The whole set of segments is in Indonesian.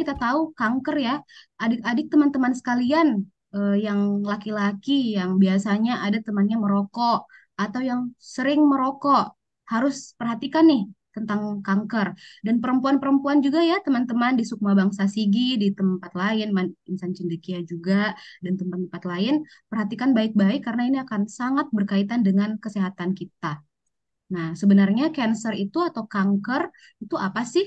kita tahu kanker ya, adik-adik teman-teman sekalian eh, yang laki-laki yang biasanya ada temannya merokok atau yang sering merokok harus perhatikan nih tentang kanker dan perempuan-perempuan juga ya teman-teman di Sukma Bangsa Sigi di tempat lain Insan Cendekia juga dan tempat-tempat lain perhatikan baik-baik karena ini akan sangat berkaitan dengan kesehatan kita. Nah, sebenarnya cancer itu atau kanker itu apa sih?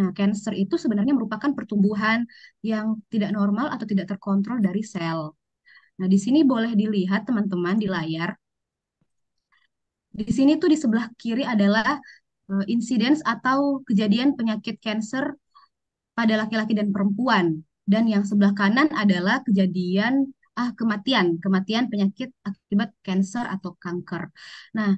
Nah, cancer itu sebenarnya merupakan pertumbuhan yang tidak normal atau tidak terkontrol dari sel. Nah, di sini boleh dilihat teman-teman di layar. Di sini tuh di sebelah kiri adalah uh, eh, insidence atau kejadian penyakit cancer pada laki-laki dan perempuan. Dan yang sebelah kanan adalah kejadian ah kematian, kematian penyakit akibat cancer atau kanker. Nah,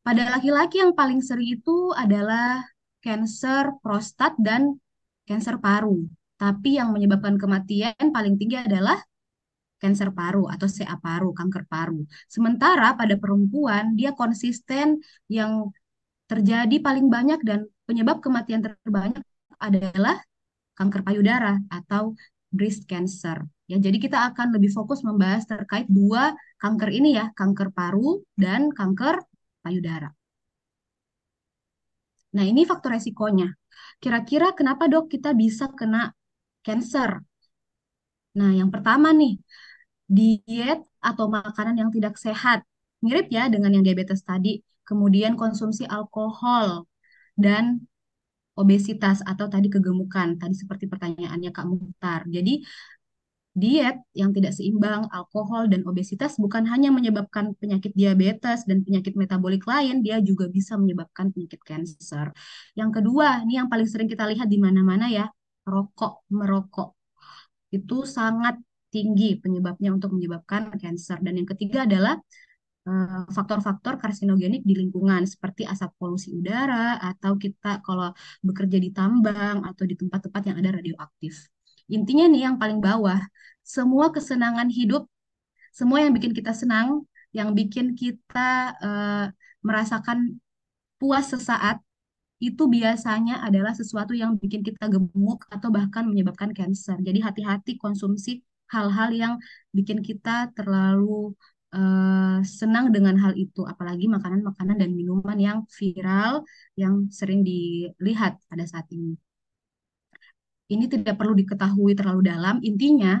pada laki-laki yang paling sering itu adalah kanker prostat dan kanker paru. Tapi yang menyebabkan kematian paling tinggi adalah kanker paru atau CA paru, kanker paru. Sementara pada perempuan dia konsisten yang terjadi paling banyak dan penyebab kematian terbanyak adalah kanker payudara atau breast cancer. Ya, jadi kita akan lebih fokus membahas terkait dua kanker ini ya, kanker paru dan kanker payudara. Nah, ini faktor resikonya. Kira-kira kenapa dok kita bisa kena cancer? Nah, yang pertama nih, diet atau makanan yang tidak sehat. Mirip ya dengan yang diabetes tadi. Kemudian konsumsi alkohol dan obesitas atau tadi kegemukan. Tadi seperti pertanyaannya Kak mutar Jadi Diet yang tidak seimbang, alkohol, dan obesitas bukan hanya menyebabkan penyakit diabetes dan penyakit metabolik lain, dia juga bisa menyebabkan penyakit kanker. Yang kedua, ini yang paling sering kita lihat di mana-mana ya, rokok, merokok. Itu sangat tinggi penyebabnya untuk menyebabkan kanker. Dan yang ketiga adalah eh, faktor-faktor karsinogenik di lingkungan seperti asap polusi udara atau kita kalau bekerja di tambang atau di tempat-tempat yang ada radioaktif. Intinya nih yang paling bawah, semua kesenangan hidup, semua yang bikin kita senang, yang bikin kita uh, merasakan puas sesaat, itu biasanya adalah sesuatu yang bikin kita gemuk atau bahkan menyebabkan cancer. Jadi hati-hati konsumsi hal-hal yang bikin kita terlalu uh, senang dengan hal itu, apalagi makanan-makanan dan minuman yang viral yang sering dilihat pada saat ini ini tidak perlu diketahui terlalu dalam. Intinya,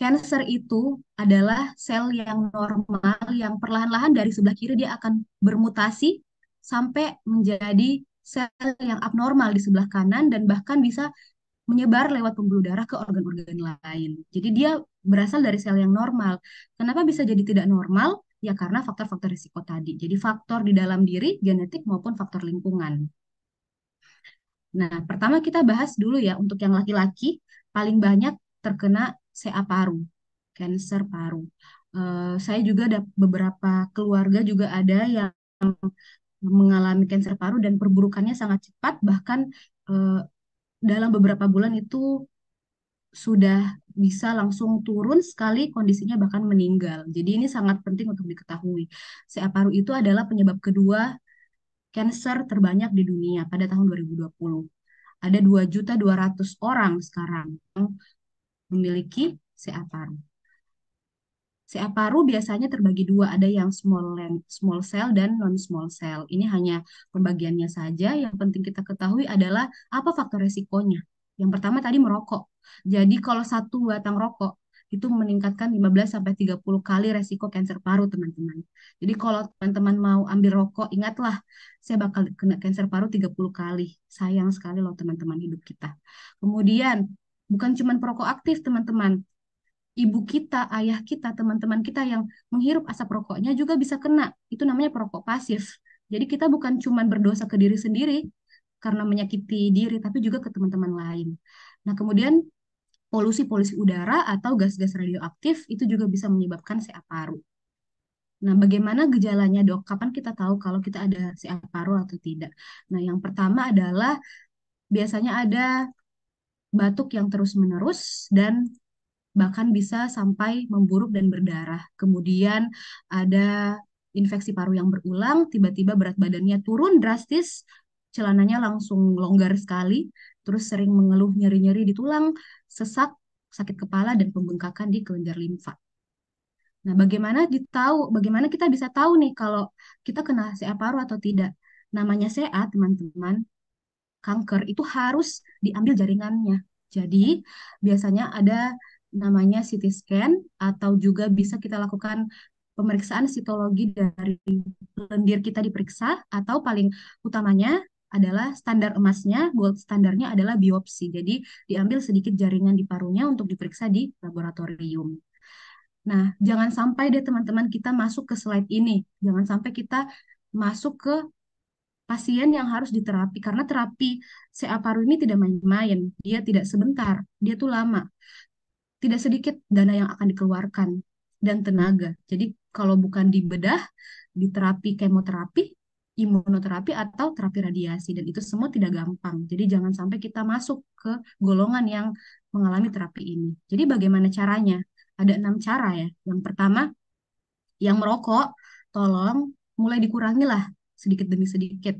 cancer itu adalah sel yang normal yang perlahan-lahan dari sebelah kiri dia akan bermutasi sampai menjadi sel yang abnormal di sebelah kanan dan bahkan bisa menyebar lewat pembuluh darah ke organ-organ lain. Jadi dia berasal dari sel yang normal. Kenapa bisa jadi tidak normal? Ya karena faktor-faktor risiko tadi. Jadi faktor di dalam diri, genetik maupun faktor lingkungan. Nah, pertama kita bahas dulu ya untuk yang laki-laki paling banyak terkena CA paru, kanker paru. Uh, saya juga ada beberapa keluarga juga ada yang mengalami kanker paru dan perburukannya sangat cepat bahkan uh, dalam beberapa bulan itu sudah bisa langsung turun sekali kondisinya bahkan meninggal. Jadi ini sangat penting untuk diketahui. CA paru itu adalah penyebab kedua cancer terbanyak di dunia pada tahun 2020. Ada 2.200 orang sekarang yang memiliki CA paru. CA paru biasanya terbagi dua, ada yang small, land, small cell dan non-small cell. Ini hanya pembagiannya saja. Yang penting kita ketahui adalah apa faktor resikonya. Yang pertama tadi merokok. Jadi kalau satu batang rokok itu meningkatkan 15 sampai 30 kali resiko kanker paru, teman-teman. Jadi kalau teman-teman mau ambil rokok, ingatlah saya bakal kena kanker paru 30 kali. Sayang sekali loh teman-teman hidup kita. Kemudian bukan cuma perokok aktif, teman-teman. Ibu kita, ayah kita, teman-teman kita yang menghirup asap rokoknya juga bisa kena. Itu namanya perokok pasif. Jadi kita bukan cuma berdosa ke diri sendiri karena menyakiti diri, tapi juga ke teman-teman lain. Nah, kemudian polusi-polusi udara atau gas-gas radioaktif itu juga bisa menyebabkan CA paru. Nah, bagaimana gejalanya dok? Kapan kita tahu kalau kita ada CA paru atau tidak? Nah, yang pertama adalah biasanya ada batuk yang terus-menerus dan bahkan bisa sampai memburuk dan berdarah. Kemudian ada infeksi paru yang berulang, tiba-tiba berat badannya turun drastis, celananya langsung longgar sekali, terus sering mengeluh nyeri-nyeri di tulang, sesak, sakit kepala, dan pembengkakan di kelenjar limfa. Nah, bagaimana ditahu, bagaimana kita bisa tahu nih kalau kita kena CA paru atau tidak? Namanya CA, teman-teman, kanker itu harus diambil jaringannya. Jadi, biasanya ada namanya CT scan atau juga bisa kita lakukan pemeriksaan sitologi dari lendir kita diperiksa atau paling utamanya adalah standar emasnya, gold standarnya adalah biopsi. Jadi diambil sedikit jaringan di parunya untuk diperiksa di laboratorium. Nah, jangan sampai deh teman-teman kita masuk ke slide ini. Jangan sampai kita masuk ke pasien yang harus diterapi karena terapi CA paru ini tidak main-main. Dia tidak sebentar, dia tuh lama. Tidak sedikit dana yang akan dikeluarkan dan tenaga. Jadi kalau bukan di bedah, diterapi kemoterapi, imunoterapi atau terapi radiasi dan itu semua tidak gampang. Jadi jangan sampai kita masuk ke golongan yang mengalami terapi ini. Jadi bagaimana caranya? Ada enam cara ya. Yang pertama, yang merokok, tolong mulai dikurangi lah sedikit demi sedikit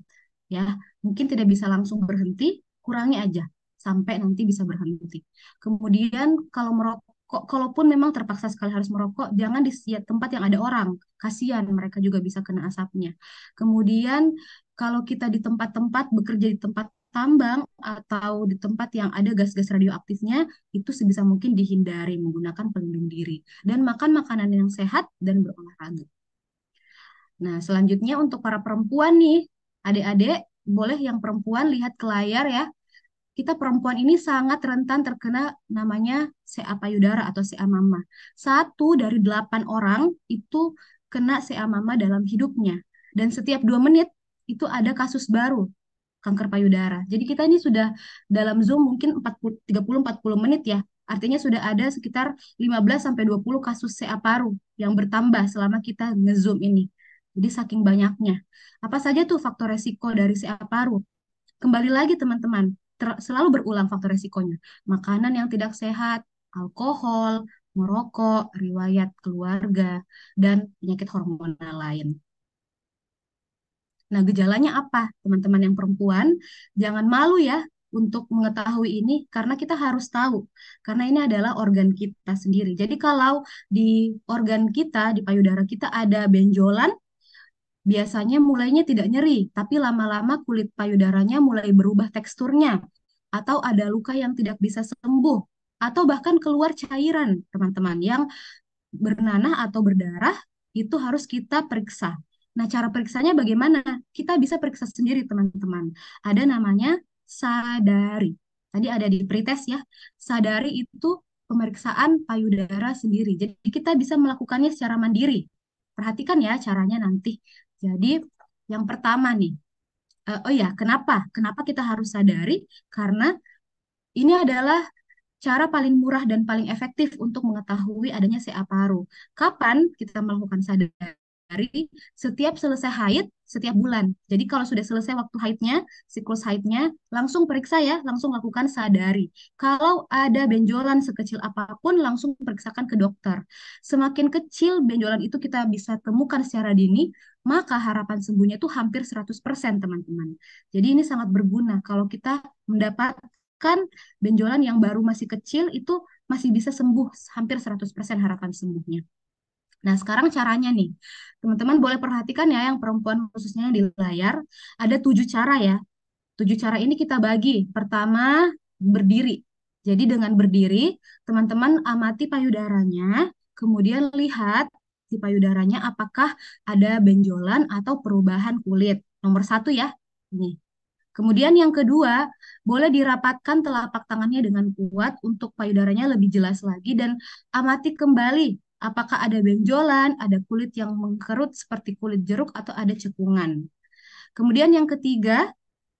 ya. Mungkin tidak bisa langsung berhenti, kurangi aja sampai nanti bisa berhenti. Kemudian kalau merokok kok kalaupun memang terpaksa sekali harus merokok, jangan di tempat yang ada orang. Kasihan mereka juga bisa kena asapnya. Kemudian kalau kita di tempat-tempat bekerja di tempat tambang atau di tempat yang ada gas-gas radioaktifnya itu sebisa mungkin dihindari menggunakan pelindung diri dan makan makanan yang sehat dan berolahraga. Nah, selanjutnya untuk para perempuan nih, adik-adik boleh yang perempuan lihat ke layar ya kita perempuan ini sangat rentan terkena namanya CA payudara atau CA mama. Satu dari delapan orang itu kena CA mama dalam hidupnya. Dan setiap dua menit itu ada kasus baru kanker payudara. Jadi kita ini sudah dalam Zoom mungkin 30-40 menit ya. Artinya sudah ada sekitar 15-20 kasus CA paru yang bertambah selama kita nge-Zoom ini. Jadi saking banyaknya. Apa saja tuh faktor resiko dari CA paru? Kembali lagi teman-teman, selalu berulang faktor resikonya. Makanan yang tidak sehat, alkohol, merokok, riwayat keluarga, dan penyakit hormonal lain. Nah, gejalanya apa, teman-teman yang perempuan? Jangan malu ya untuk mengetahui ini, karena kita harus tahu, karena ini adalah organ kita sendiri. Jadi, kalau di organ kita, di payudara kita ada benjolan, Biasanya mulainya tidak nyeri, tapi lama-lama kulit payudaranya mulai berubah teksturnya, atau ada luka yang tidak bisa sembuh, atau bahkan keluar cairan, teman-teman, yang bernanah atau berdarah, itu harus kita periksa. Nah, cara periksanya bagaimana? Kita bisa periksa sendiri, teman-teman. Ada namanya sadari. Tadi ada di pretest ya. Sadari itu pemeriksaan payudara sendiri. Jadi kita bisa melakukannya secara mandiri. Perhatikan ya caranya nanti. Jadi yang pertama nih, uh, oh ya kenapa? Kenapa kita harus sadari? Karena ini adalah cara paling murah dan paling efektif untuk mengetahui adanya CA paru. Kapan kita melakukan sadar? hari setiap selesai haid setiap bulan. Jadi kalau sudah selesai waktu haidnya, siklus haidnya, langsung periksa ya, langsung lakukan sadari. Kalau ada benjolan sekecil apapun, langsung periksakan ke dokter. Semakin kecil benjolan itu kita bisa temukan secara dini, maka harapan sembuhnya itu hampir 100% teman-teman. Jadi ini sangat berguna kalau kita mendapatkan benjolan yang baru masih kecil itu masih bisa sembuh hampir 100% harapan sembuhnya. Nah, sekarang caranya nih. Teman-teman boleh perhatikan ya yang perempuan khususnya yang di layar. Ada tujuh cara ya. Tujuh cara ini kita bagi. Pertama, berdiri. Jadi dengan berdiri, teman-teman amati payudaranya, kemudian lihat di payudaranya apakah ada benjolan atau perubahan kulit. Nomor satu ya, ini. Kemudian yang kedua, boleh dirapatkan telapak tangannya dengan kuat untuk payudaranya lebih jelas lagi dan amati kembali Apakah ada benjolan, ada kulit yang mengkerut seperti kulit jeruk atau ada cekungan. Kemudian yang ketiga,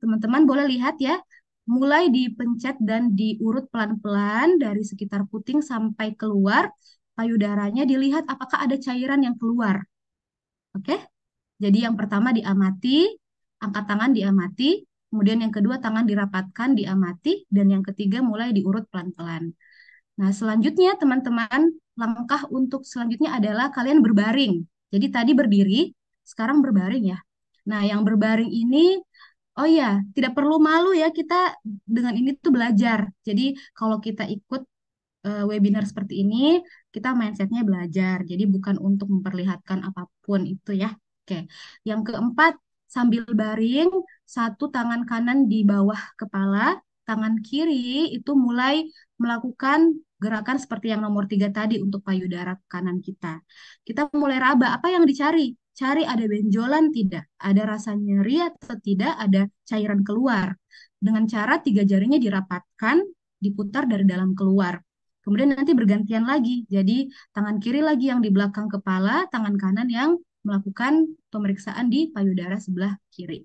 teman-teman boleh lihat ya, mulai dipencet dan diurut pelan-pelan dari sekitar puting sampai keluar payudaranya dilihat apakah ada cairan yang keluar. Oke? Jadi yang pertama diamati, angkat tangan diamati, kemudian yang kedua tangan dirapatkan diamati dan yang ketiga mulai diurut pelan-pelan. Nah, selanjutnya teman-teman, langkah untuk selanjutnya adalah kalian berbaring. Jadi tadi berdiri, sekarang berbaring ya. Nah, yang berbaring ini oh ya, tidak perlu malu ya kita dengan ini tuh belajar. Jadi kalau kita ikut uh, webinar seperti ini, kita mindsetnya belajar. Jadi bukan untuk memperlihatkan apapun itu ya. Oke. Yang keempat, sambil baring, satu tangan kanan di bawah kepala, tangan kiri itu mulai melakukan gerakan seperti yang nomor tiga tadi untuk payudara kanan kita. Kita mulai raba, apa yang dicari? Cari ada benjolan tidak, ada rasa nyeri atau tidak, ada cairan keluar. Dengan cara tiga jarinya dirapatkan, diputar dari dalam keluar. Kemudian nanti bergantian lagi, jadi tangan kiri lagi yang di belakang kepala, tangan kanan yang melakukan pemeriksaan di payudara sebelah kiri.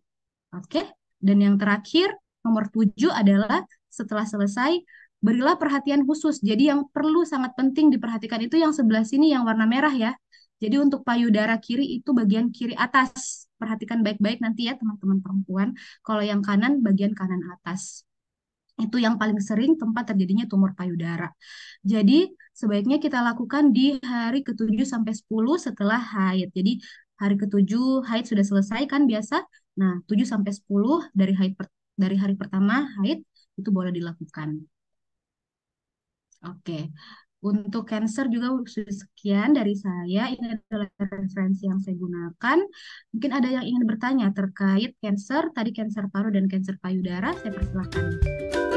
Oke, dan yang terakhir nomor tujuh adalah setelah selesai berilah perhatian khusus. Jadi yang perlu sangat penting diperhatikan itu yang sebelah sini yang warna merah ya. Jadi untuk payudara kiri itu bagian kiri atas. Perhatikan baik-baik nanti ya teman-teman perempuan. Kalau yang kanan bagian kanan atas. Itu yang paling sering tempat terjadinya tumor payudara. Jadi sebaiknya kita lakukan di hari ke-7 sampai 10 setelah haid. Jadi hari ke-7 haid sudah selesai kan biasa. Nah, 7 sampai 10 dari haid dari hari pertama haid itu boleh dilakukan. Oke. Untuk cancer juga sekian dari saya. Ini adalah referensi yang saya gunakan. Mungkin ada yang ingin bertanya terkait cancer, tadi cancer paru dan cancer payudara. Saya persilahkan.